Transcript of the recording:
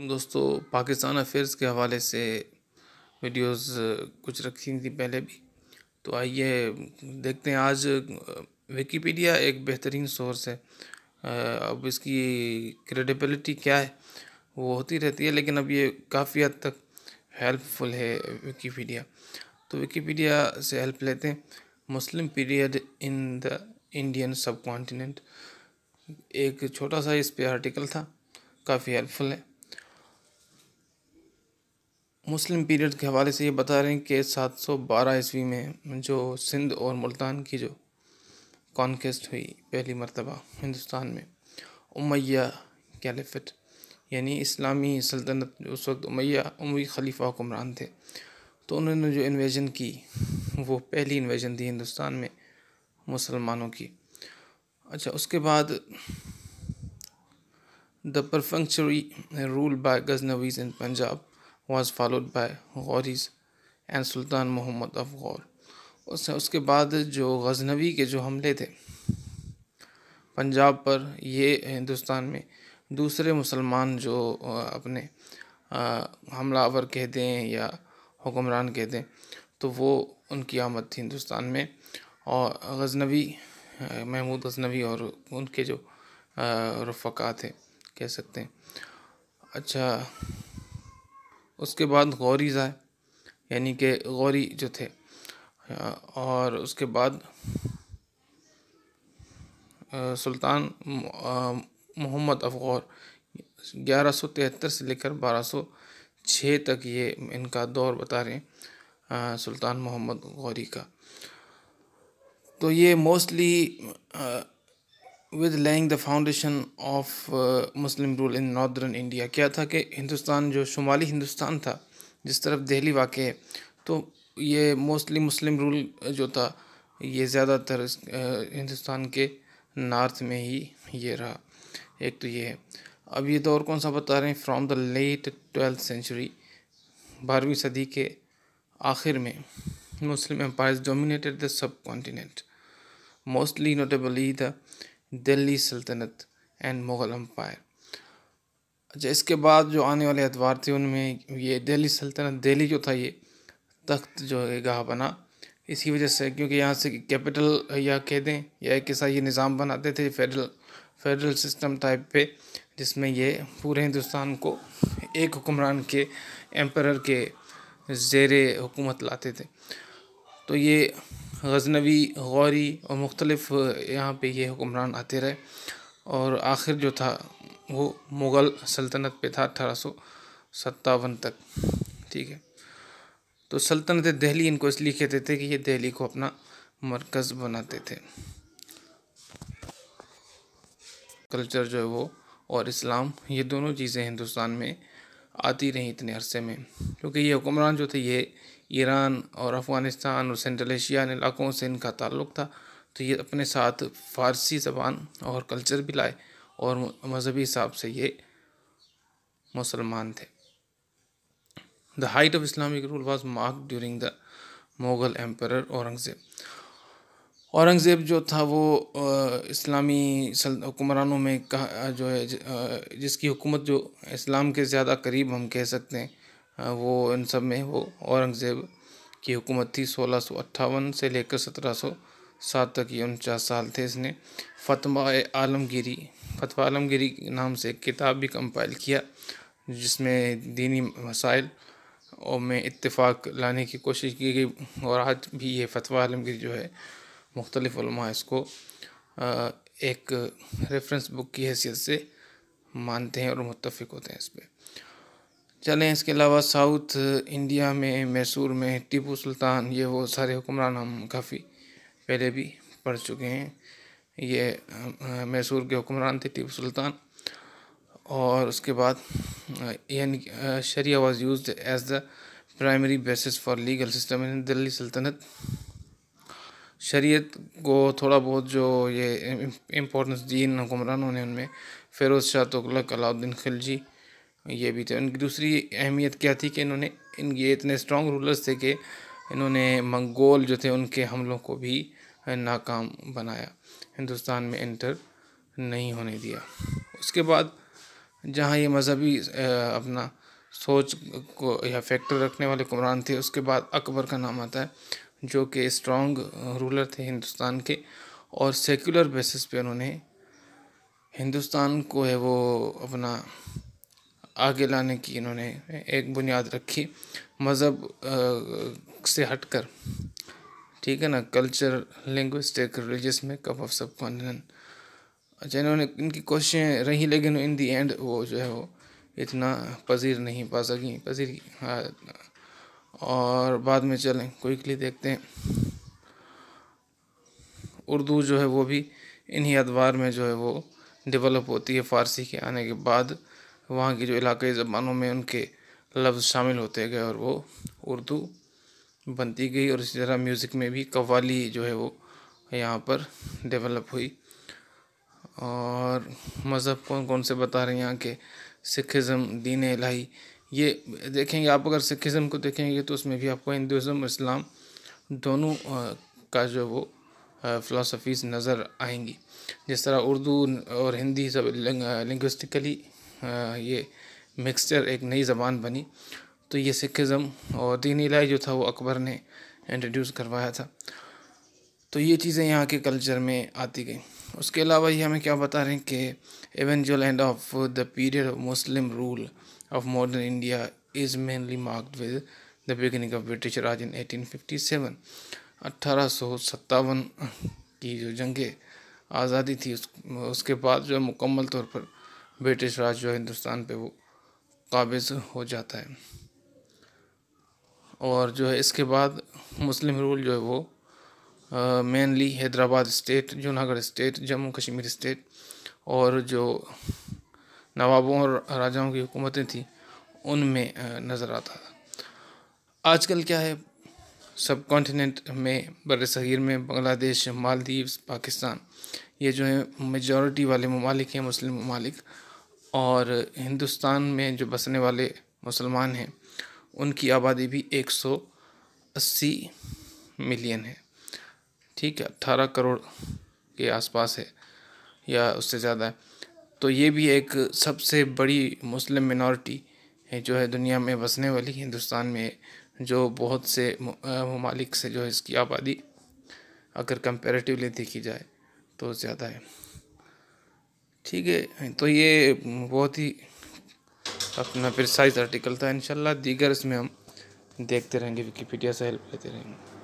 दोस्तों पाकिस्तान अफेयर्स के हवाले से वीडियोस कुछ रखी थी पहले भी तो आइए देखते हैं आज विकीपीडिया एक बेहतरीन सोर्स है अब इसकी क्रेडिबिलिटी क्या है वो होती रहती है लेकिन अब ये काफ़ी हद तक हेल्पफुल है विकीपीडिया तो विकीपीडिया से हेल्प लेते हैं Muslim period in the Indian subcontinent एक छोटा सा इस पर आर्टिकल था काफ़ी हेल्पफुल है मुस्लिम पीरियड के हवाले से ये बता रहे हैं कि 712 ईस्वी में जो सिंध और मुल्तान की जो कॉन्केस्ट हुई पहली मरतबा हिंदुस्तान में उमैया कैलिफिट यानी इस्लामी सल्तनत उस वक्त उमैया उमवी खलीफा हुक्मरान थे तो उन्होंने जो इन्वेजन की वो पहली इन्वेजन थी हिंदुस्तान में मुसलमानों की अच्छा उसके बाद the perfunctory rule by Ghaznavids in Punjab was followed by Ghuris and Sultan Muhammad of Ghaur. उसने उसके बाद जो गजनवी के जो हमले थे पंजाब पर ये हिंदुस्तान में दूसरे मुसलमान जो अपने हमलावर कह दें या हुक्मरान कह दें तो वो उनकी आमद थी हिंदुस्तान में और गजनवी महमूद गजनवी और उनके जो रफ़ा थे कह सकते हैं अच्छा उसके बाद गौरी ज़ाय यानी कि गौरी जो थे और उसके बाद सुल्तान मोहम्मद अफगौर ग्यारह सौ तिहत्तर से लेकर बारह सौ छः तक ये इनका दौर बता रहे हैं सुल्तान मोहम्मद गौरी का तो ये मोस्टली विद लेंग the foundation of Muslim rule in northern India क्या था कि हिंदुस्तान जो शुमाली हिंदुस्तान था जिस तरफ दिल्ली वाक़ है तो ये मोस्टली मुस्लिम रूल जो था ये ज़्यादातर uh, हिंदुस्तान के नॉर्थ में ही ये रहा एक तो ये है अब ये दौर तो कौन सा बता रहे हैं from the late twelfth century बारहवीं सदी के आखिर में Muslim empire dominated the subcontinent mostly notably the Delhi Sultanate and Mughal empire अच्छा इसके बाद जो आने वाले अदवार थे उनमें ये दिल्ली सल्तनत दिल्ली जो था ये तख्त जो है गाह बना इसी वजह से क्योंकि यहाँ से कैपिटल या कह दें या एक ऐसा ये निज़ाम बनाते थे फेडरल फेडरल सिस्टम टाइप पे जिसमें ये पूरे हिंदुस्तान को एक हुक्मरान के एम्पर के जेर हुकूमत लाते थे तो ये गजनवी गौरी और मुख्तलफ़ यहाँ पर ये हुक्मरान आते रहे और आखिर जो था वो मुग़ल सल्तनत पे था अठारह सौ सत्तावन तक ठीक है तो सल्तनत दहली इनको इसलिए कहते थे कि ये दहली को अपना मरकज़ बनाते थे कल्चर जो है वो और इस्लाम ये दोनों चीज़ें हिंदुस्तान में आती रहीं इतने अरसे में क्योंकि ये हुक्मरान जो थे ये ईरान और अफ़गानिस्तान और सेंट्रल एशिया इन इलाकों से इनका ताल्लुक़ था तो ये अपने साथ फ़ारसी ज़बान और कल्चर भी लाए और मज़हबी हिसाब से ये मुसलमान थे the height of Islamic rule was mark during the Mughal emperor Aurangzeb Aurangzeb जो था वो इस्लामी हुक्मरानों में कहा जो है जिसकी हुकूमत जो इस्लाम के ज़्यादा करीब हम कह सकते हैं हाँ, वो इन सब में वो औरंगज़ेब की हुकूमत थी सोलह से लेकर सत्रह सात तक ये उनचास साल थे इसने फतवा आलमगिरी फतवा आलमगिरी नाम से एक किताब भी कंपाइल किया जिसमें दीनी मसाइल और में इतफाक़ लाने की कोशिश की गई और आज भी ये फतवा आलमगिरी जो है मुख्तलिफ़ इसको एक रेफरेंस बुक की हैसियत से मानते हैं और मुतफ़ होते हैं इस पर चलें इसके अलावा साउथ इंडिया में मैसूर में टीपू सुल्तान ये वो सारे हुक्मरान हम काफ़ी पहले भी पढ़ चुके हैं ये मैसूर के हुक्मरान थे टीपू सुल्तान और उसके बाद यानी sharia was use as the primary basis for legal system in Delhi Sultanate शरीयत को थोड़ा बहुत जो ये इम्पोर्टेंस दी इन हुक्मरानों ने उनमें फ़िरोज़ शाह तुगलक अलाउद्दीन खिलजी ये भी थे उनकी दूसरी अहमियत क्या थी कि इन्होंने इन ये इतने स्ट्रॉन्ग रूलर्स थे कि इन्होंने मंगोल जो थे उनके हमलों को भी नाकाम बनाया हिंदुस्तान में इंटर नहीं होने दिया उसके बाद जहाँ ये मज़हबी अपना सोच को या फैक्टर रखने वाले कुमरान थे उसके बाद अकबर का नाम आता है जो कि स्ट्रॉन्ग रूलर थे हिंदुस्तान के और सेकुलर बेसिस पे उन्होंने हिंदुस्तान को है वो अपना आगे लाने की इन्होंने एक बुनियाद रखी मज़हब से हटकर ठीक है ना culture linguistic religious makeup of subcontinent अच्छा इन्होंने इनकी कोशिशें रही लेकिन इन दी एंड वो जो है वो इतना पजीर नहीं पा सकी पजीर हाँ और बाद में चलें क्विकली देखते हैं उर्दू जो है वो भी इन्हीं अदवार में जो है वो डेवलप होती है फ़ारसी के आने के बाद वहाँ की जो इलाकई ज़बानों में उनके लफ्ज़ शामिल होते गए और वो उर्दू बनती गई और इसी तरह म्यूज़िक में भी कवाली जो है वो यहाँ पर डेवलप हुई और मज़हब कौन कौन से बता रहे हैं यहाँ के सिखिज़म दीन इलाही ये देखेंगे आप अगर सिखिज़म को देखेंगे तो उसमें भी आपको हिंदुज़म इस्लाम दोनों का जो वो फ़िलासफ़ीज़ नज़र आएंगी जिस तरह उर्दू और हिंदी सब लिंग्विस्टिकली ये मिक्सचर एक नई ज़बान बनी तो ये सिखिज़म और दीनी लाई जो था वो अकबर ने इंट्रोड्यूस करवाया था तो ये चीज़ें यहाँ के कल्चर में आती गई उसके अलावा ये हमें क्या बता रहे हैं कि eventual end of the period of Muslim rule of modern India is mainly marked with the beginning of British Raj in eighteen fifty seven अट्ठारह सौ सत्तावन की जो जंग आज़ादी थी उस, उसके बाद जो मुकम्मल तौर पर ब्रिटिश राज जो है हिंदुस्तान पे वो काबिज़ हो जाता है और जो है इसके बाद मुस्लिम रूल जो है वो mainly Hyderabad state Junagadh state Jammu Kashmir state और जो नवाबों और राजाओं की हुकूमतें थी उनमें नज़र आता था आजकल क्या है सब कॉन्टीनेंट में बर सग़ीर में बांग्लादेश मालदीव्स पाकिस्तान ये जो है मेजॉरिटी वाले ममालिक हैं मुस्लिम ममालिक और हिंदुस्तान में जो बसने वाले मुसलमान हैं उनकी आबादी भी एक सौ अस्सी मिलियन है ठीक है अट्ठारह करोड़ के आसपास है या उससे ज़्यादा है तो ये भी एक सबसे बड़ी मुस्लिम मिनोरिटी है जो है दुनिया में बसने वाली हिंदुस्तान में जो बहुत से ममालिक से जो है इसकी आबादी अगर कंपेरेटिवली देखी जाए तो ज़्यादा है ठीक है तो ये बहुत ही अपना प्रिसाइज आर्टिकल था इनशाला दीगर इसमें हम देखते रहेंगे विकीपीडिया से हेल्प लेते रहेंगे